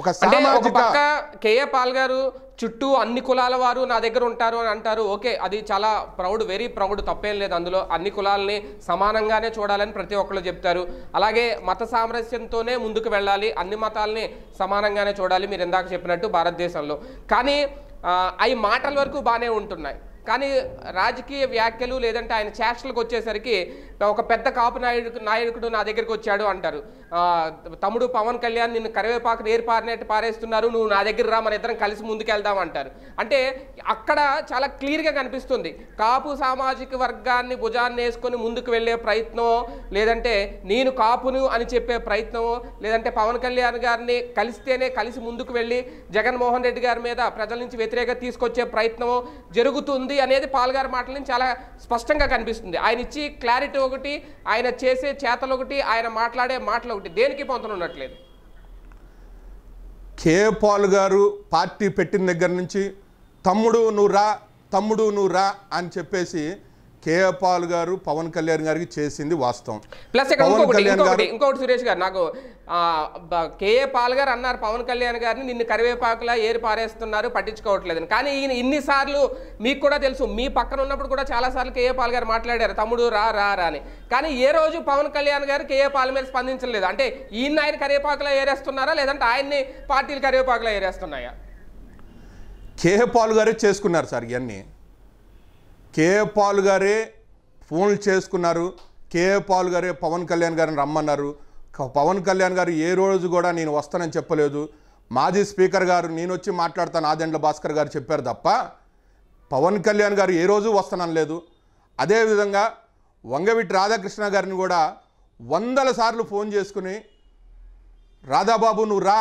ఒక KA Paul గారు చుట్టూ అన్ని కులాల వారు నా దగ్గర ఉంటారు అని అంటారు ఓకే అది చాలా ప్రౌడ్ వెరీ ప్రౌడ్ తప్పేం లేదు అందులో అన్ని కులాలని సమానంగానే చూడాలని ప్రతి ఒక్కళ్ళు చెప్తారు అలాగే మత సామరస్యంతోనే ముందుకు వెళ్ళాలి అన్ని మతాలని సమానంగానే చూడాలి మీరు ఇందాక చెప్పినట్టు భారతదేశంలో కానీ అవి మాటల వరకు బాగానే ఉంటున్నాయి కానీ రాజకీయ వ్యాఖ్యలు లేదంటే ఆయన చేష్టలకు వచ్చేసరికి ఒక పెద్ద కాపు నాయుడు నాయకుడు నా దగ్గరికి వచ్చాడు అంటారు తమ్ముడు పవన్ కళ్యాణ్ నిన్ను కరివేపాకు నేరు పారినట్టు పారేస్తున్నారు నువ్వు నా దగ్గర రా మన ఇద్దరం కలిసి ముందుకెళ్దాం అంటారు అంటే అక్కడ చాలా క్లియర్గా కనిపిస్తుంది కాపు సామాజిక వర్గాన్ని భుజాన్ని వేసుకొని ముందుకు వెళ్ళే ప్రయత్నమో లేదంటే నేను కాపును అని చెప్పే ప్రయత్నమో లేదంటే పవన్ కళ్యాణ్ గారిని కలిస్తేనే కలిసి ముందుకు వెళ్ళి జగన్మోహన్ రెడ్డి గారి మీద ప్రజల నుంచి వ్యతిరేకత తీసుకొచ్చే ప్రయత్నమో జరుగుతుంది అనేది పాల్గారి మాటల నుంచి చాలా స్పష్టంగా కనిపిస్తుంది ఆయన ఇచ్చి క్లారిటీ ఒకటి ఆయన చేసే చేతలు ఒకటి ఆయన మాట్లాడే మాటలు ఒకటి దేనికి ఉండట్లేదు కే పాల్ గారు పార్టీ పెట్టిన దగ్గర నుంచి తమ్ముడు నువ్వు రా తమ్ముడు నువ్వు రా అని చెప్పేసి కేఏ పాల్ గారు పవన్ కళ్యాణ్ గారికి చేసింది వాస్తవం ప్లస్ ఇంకొకటి సురేష్ గారు నాకు కేఏ పాల్ గారు అన్నారు పవన్ కళ్యాణ్ గారిని నిన్ను కరివేపాకులా ఏరి పారేస్తున్నారు పట్టించుకోవట్లేదు కానీ ఈయన ఇన్నిసార్లు మీకు కూడా తెలుసు మీ పక్కన ఉన్నప్పుడు కూడా చాలాసార్లు కేఏ పాల్ గారు మాట్లాడారు తమ్ముడు రా రా రా అని కానీ ఏ రోజు పవన్ కళ్యాణ్ గారు కేఏ పాల్ మీద స్పందించలేదు అంటే ఈయన ఆయన కరివేపాకులా ఏరేస్తున్నారా లేదంటే ఆయన్ని పార్టీలు కరివేపాకులా ఏరేస్తున్నాయా కేఏ పాల్ గారే చేసుకున్నారు సార్ ఇవన్నీ కే పాల్ గారే ఫోన్లు చేసుకున్నారు కే పాల్ గారే పవన్ కళ్యాణ్ గారిని రమ్మన్నారు పవన్ కళ్యాణ్ గారు ఏ రోజు కూడా నేను వస్తానని చెప్పలేదు మాజీ స్పీకర్ గారు నేను వచ్చి మాట్లాడతాను ఆదండ్ల భాస్కర్ గారు చెప్పారు తప్ప పవన్ కళ్యాణ్ గారు ఏ రోజు వస్తానని లేదు అదేవిధంగా వంగవిటి రాధాకృష్ణ గారిని కూడా వందల సార్లు ఫోన్ చేసుకుని రాధాబాబు నువ్వు రా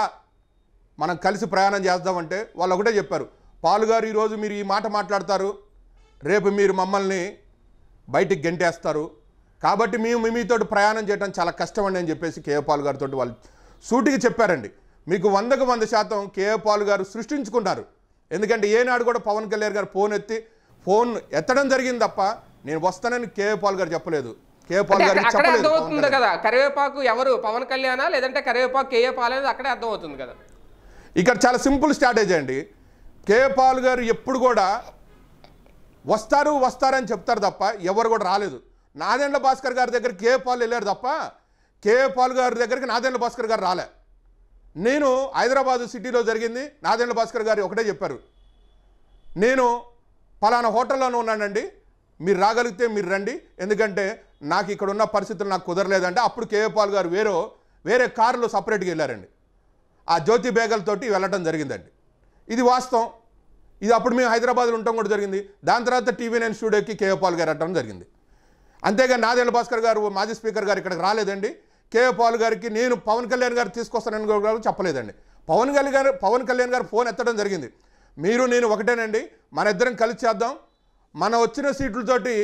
మనం కలిసి ప్రయాణం చేద్దామంటే వాళ్ళు ఒకటే చెప్పారు పాలుగారు ఈరోజు మీరు ఈ మాట మాట్లాడతారు రేపు మీరు మమ్మల్ని బయటికి గెంటేస్తారు కాబట్టి మేము మీతో ప్రయాణం చేయడం చాలా కష్టమండి అని చెప్పేసి కేఏపాల్ గారితో వాళ్ళు సూటిగా చెప్పారండి మీకు వందకు వంద శాతం కేఏపాల్ గారు సృష్టించుకున్నారు ఎందుకంటే ఏనాడు కూడా పవన్ కళ్యాణ్ గారు ఫోన్ ఎత్తి ఫోన్ ఎత్తడం జరిగింది తప్ప నేను వస్తానని కేఏపాల్ గారు చెప్పలేదు అక్కడే అర్థమవుతుంది కదా కరివేపాకు ఎవరు పవన్ కళ్యాణా లేదంటే కరివేపాకు కేఏపాల్ అనేది అక్కడే అవుతుంది కదా ఇక్కడ చాలా సింపుల్ స్ట్రాటజీ అండి కేఏపాల్ గారు ఎప్పుడు కూడా వస్తారు వస్తారని చెప్తారు తప్ప ఎవరు కూడా రాలేదు నాదెండ్ల భాస్కర్ గారి దగ్గర కే పాల్ వెళ్ళారు తప్ప కే పాల్ గారి దగ్గరికి నాదెండ్ల భాస్కర్ గారు రాలే నేను హైదరాబాదు సిటీలో జరిగింది నాదెండ్ల భాస్కర్ గారు ఒకటే చెప్పారు నేను పలానా హోటల్లోనే ఉన్నానండి మీరు రాగలిగితే మీరు రండి ఎందుకంటే నాకు ఇక్కడ ఉన్న పరిస్థితులు నాకు కుదరలేదంటే అప్పుడు కేఏ పాల్ గారు వేరే వేరే కారులో సపరేట్గా వెళ్ళారండి ఆ జ్యోతి బేగలతోటి వెళ్ళటం జరిగిందండి ఇది వాస్తవం ఇది అప్పుడు మేము హైదరాబాద్లో ఉండటం కూడా జరిగింది దాని తర్వాత టీవీ నైన్ స్టూడియోకి కేఏపాల్ గారు అట్టడం జరిగింది అంతేగాని నాదేళ్ళ భాస్కర్ గారు మాజీ స్పీకర్ గారు ఇక్కడికి రాలేదండి కేఏపాల్ గారికి నేను పవన్ కళ్యాణ్ గారు తీసుకొస్తానని గారు చెప్పలేదండి పవన్ కళ్యాణ్ పవన్ కళ్యాణ్ గారు ఫోన్ ఎత్తడం జరిగింది మీరు నేను ఒకటేనండి మన ఇద్దరం కలిసి చేద్దాం మన వచ్చిన సీట్లతోటి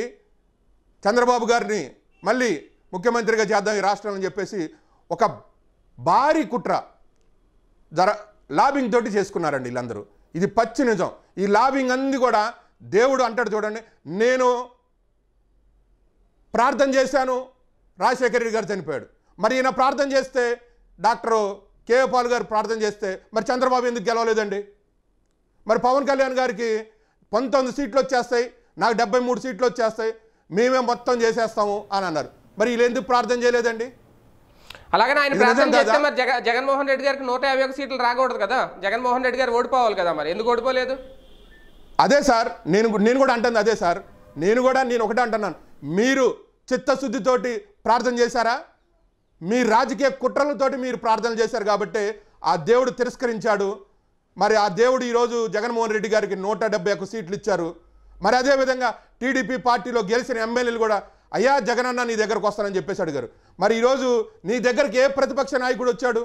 చంద్రబాబు గారిని మళ్ళీ ముఖ్యమంత్రిగా చేద్దాం ఈ రాష్ట్రం అని చెప్పేసి ఒక భారీ కుట్ర జర లాబింగ్ తోటి చేసుకున్నారండి వీళ్ళందరూ ఇది పచ్చి నిజం ఈ లాబింగ్ అంది కూడా దేవుడు అంటాడు చూడండి నేను ప్రార్థన చేశాను రాజశేఖర రెడ్డి గారు చనిపోయాడు మరి ఈయన ప్రార్థన చేస్తే డాక్టరు పాల్ గారు ప్రార్థన చేస్తే మరి చంద్రబాబు ఎందుకు గెలవలేదండి మరి పవన్ కళ్యాణ్ గారికి పంతొమ్మిది సీట్లు వచ్చేస్తాయి నాకు డెబ్బై మూడు సీట్లు వచ్చేస్తాయి మేమే మొత్తం చేసేస్తాము అని అన్నారు మరి వీళ్ళు ఎందుకు ప్రార్థన చేయలేదండి అలాగనే ఆయన ప్రార్థన చేస్తే మరి జగన్ జగన్మోహన్ రెడ్డి గారికి నూట యాభై ఒక సీట్లు రాకూడదు కదా జగన్మోహన్ రెడ్డి గారు ఓడిపోవాలి కదా మరి ఎందుకు ఓడిపోలేదు అదే సార్ నేను నేను కూడా అంటాను అదే సార్ నేను కూడా నేను ఒకటే అంటున్నాను మీరు చిత్తశుద్ధితోటి ప్రార్థన చేశారా మీ రాజకీయ కుట్రలతోటి మీరు ప్రార్థన చేశారు కాబట్టి ఆ దేవుడు తిరస్కరించాడు మరి ఆ దేవుడు ఈరోజు జగన్మోహన్ రెడ్డి గారికి నూట సీట్లు ఇచ్చారు మరి అదేవిధంగా టీడీపీ పార్టీలో గెలిచిన ఎమ్మెల్యేలు కూడా అయ్యా జగనన్న నీ దగ్గరకు వస్తానని చెప్పేసి అడిగారు మరి ఈరోజు నీ దగ్గరికి ఏ ప్రతిపక్ష నాయకుడు వచ్చాడు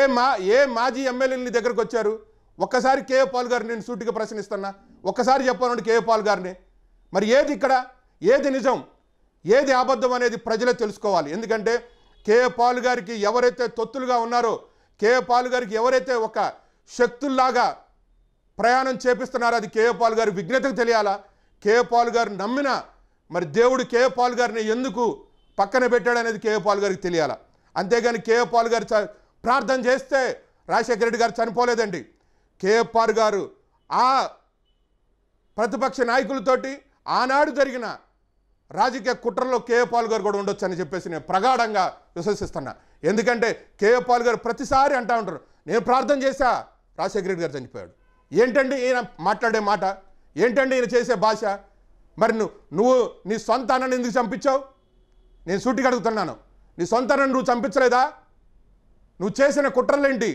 ఏ మా ఏ మాజీ ఎమ్మెల్యేలు నీ దగ్గరకు వచ్చారు ఒక్కసారి కేఏ పాల్ గారిని నేను సూటిగా ప్రశ్నిస్తున్నా ఒక్కసారి చెప్పానండి కేఏ పాల్ గారిని మరి ఏది ఇక్కడ ఏది నిజం ఏది అబద్ధం అనేది ప్రజలే తెలుసుకోవాలి ఎందుకంటే కేఏ పాల్ గారికి ఎవరైతే తొత్తులుగా ఉన్నారో కేఏ పాల్ గారికి ఎవరైతే ఒక శక్తుల్లాగా ప్రయాణం చేపిస్తున్నారో అది కేఏ పాల్ గారి విఘ్నతకు తెలియాలా కేఏ పాల్ గారు నమ్మిన మరి దేవుడు కేఏ పాల్ గారిని ఎందుకు పక్కన పెట్టాడనేది కేఏ పాల్ గారికి తెలియాల అంతేగాని కేఏ పాల్ గారు ప్రార్థన చేస్తే రాజశేఖర రెడ్డి గారు చనిపోలేదండి కేఏ పాల్ గారు ఆ ప్రతిపక్ష నాయకులతోటి ఆనాడు జరిగిన రాజకీయ కుట్రలో కేఏ పాల్ గారు కూడా ఉండొచ్చు అని చెప్పేసి నేను ప్రగాఢంగా విశ్వసిస్తున్నా ఎందుకంటే కేఏ పాల్ గారు ప్రతిసారి అంటూ ఉంటారు నేను ప్రార్థన చేశా రాజశేఖర రెడ్డి గారు చనిపోయాడు ఏంటండి ఈయన మాట్లాడే మాట ఏంటండి ఈయన చేసే భాష మరి నువ్వు నీ సొంత అన్నని ఎందుకు చంపించావు నేను సూటికి అడుగుతున్నాను నీ సొంత అన్నను నువ్వు చంపించలేదా నువ్వు చేసిన కుట్రలేంటి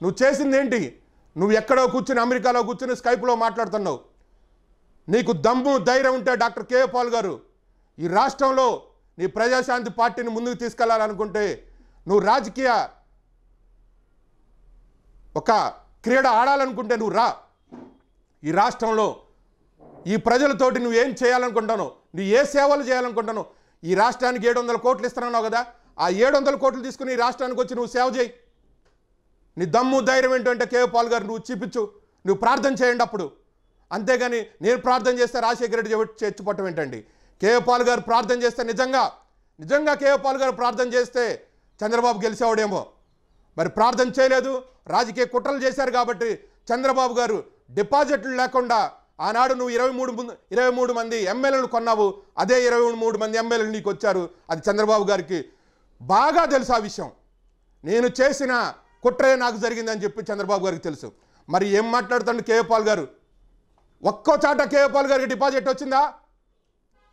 నువ్వు చేసింది ఏంటి నువ్వు ఎక్కడో కూర్చుని అమెరికాలో కూర్చుని స్కైప్లో మాట్లాడుతున్నావు నీకు దమ్ము ధైర్యం ఉంటే డాక్టర్ కే పాల్ గారు ఈ రాష్ట్రంలో నీ ప్రజాశాంతి పార్టీని ముందుకు తీసుకెళ్లాలనుకుంటే నువ్వు రాజకీయ ఒక క్రీడ ఆడాలనుకుంటే నువ్వు రా ఈ రాష్ట్రంలో ఈ ప్రజలతోటి నువ్వు ఏం చేయాలనుకుంటాను నువ్వు ఏ సేవలు చేయాలనుకుంటాను ఈ రాష్ట్రానికి ఏడు వందల కోట్లు ఇస్తున్నావు కదా ఆ ఏడు వందల కోట్లు తీసుకుని ఈ రాష్ట్రానికి వచ్చి నువ్వు సేవ చేయి నీ దమ్ము ధైర్యం ఏంటంటే కేవ్ పాల్ గారు నువ్వు చూపించు నువ్వు ప్రార్థన చేయండి అప్పుడు అంతేగాని నేను ప్రార్థన చేస్తే రాజశేఖర రెడ్డి చేర్చిపట్టం ఏంటండి కేవ్ పాల్ గారు ప్రార్థన చేస్తే నిజంగా నిజంగా కేవ్ పాల్ గారు ప్రార్థన చేస్తే చంద్రబాబు గెలిచేవాడేమో మరి ప్రార్థన చేయలేదు రాజకీయ కుట్రలు చేశారు కాబట్టి చంద్రబాబు గారు డిపాజిట్లు లేకుండా ఆనాడు నువ్వు ఇరవై మూడు ఇరవై మూడు మంది ఎమ్మెల్యేలను కొన్నావు అదే ఇరవై మూడు మంది ఎమ్మెల్యేలు నీకు వచ్చారు అది చంద్రబాబు గారికి బాగా తెలుసు ఆ విషయం నేను చేసిన కుట్రే నాకు జరిగిందని చెప్పి చంద్రబాబు గారికి తెలుసు మరి ఏం మాట్లాడుతాడు కేపాల్ గారు ఒక్కో చాట కేపాల్ గారికి డిపాజిట్ వచ్చిందా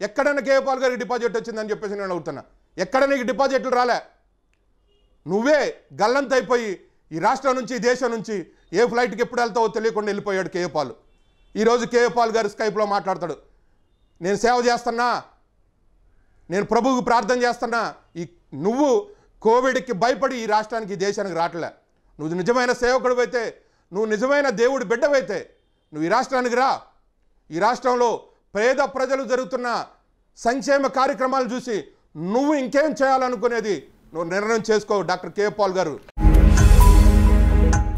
ఎక్కడైనా కేపాల్ గారికి డిపాజిట్ వచ్చిందని చెప్పేసి నేను అడుగుతున్నా ఎక్కడ నీకు డిపాజిట్లు రాలే నువ్వే గల్లంతైపోయి ఈ రాష్ట్రం నుంచి దేశం నుంచి ఏ ఫ్లైట్కి ఎప్పుడు వెళ్తావో తెలియకుండా వెళ్ళిపోయాడు కేపాలు ఈరోజు కేపాల్ గారు స్కైప్లో మాట్లాడతాడు నేను సేవ చేస్తున్నా నేను ప్రభువుకు ప్రార్థన చేస్తున్నా ఈ నువ్వు కోవిడ్కి భయపడి ఈ రాష్ట్రానికి దేశానికి రావట్లే నువ్వు నిజమైన సేవకుడు అయితే నువ్వు నిజమైన దేవుడి బిడ్డవైతే నువ్వు ఈ రాష్ట్రానికి రా ఈ రాష్ట్రంలో పేద ప్రజలు జరుగుతున్న సంక్షేమ కార్యక్రమాలు చూసి నువ్వు ఇంకేం చేయాలనుకునేది నువ్వు నిర్ణయం చేసుకో డాక్టర్ కే పాల్ గారు